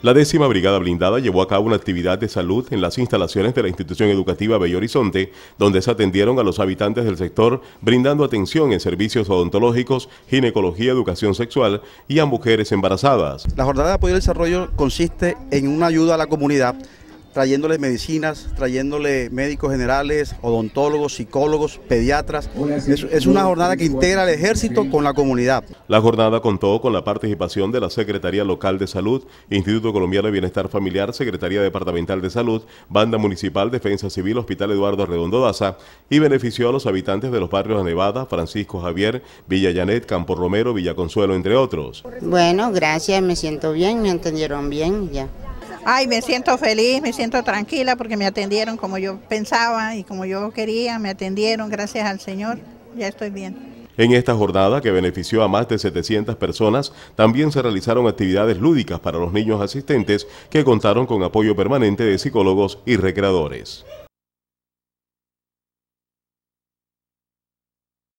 La décima Brigada Blindada llevó a cabo una actividad de salud en las instalaciones de la institución educativa Bello Horizonte, donde se atendieron a los habitantes del sector, brindando atención en servicios odontológicos, ginecología, educación sexual y a mujeres embarazadas. La jornada de apoyo al desarrollo consiste en una ayuda a la comunidad trayéndole medicinas, trayéndole médicos generales, odontólogos, psicólogos, pediatras. Es, una jornada que integra al ejército con la comunidad. La jornada contó con la participación de la Secretaría Local de Salud, Instituto Colombiano de Bienestar Familiar, Secretaría Departamental de Salud, Banda Municipal, Defensa Civil, Hospital Eduardo Redondo Daza y benefició a los habitantes de los barrios de Nevada, Francisco Javier, Villa Yanet, Campo Romero, Villa Consuelo, entre otros. Bueno, gracias, me siento bien, me entendieron bien ya. Ay, me siento feliz, me siento tranquila porque me atendieron como yo pensaba y como yo quería, me atendieron, gracias al Señor, ya estoy bien. En esta jornada, que benefició a más de 700 personas, también se realizaron actividades lúdicas para los niños asistentes que contaron con apoyo permanente de psicólogos y recreadores.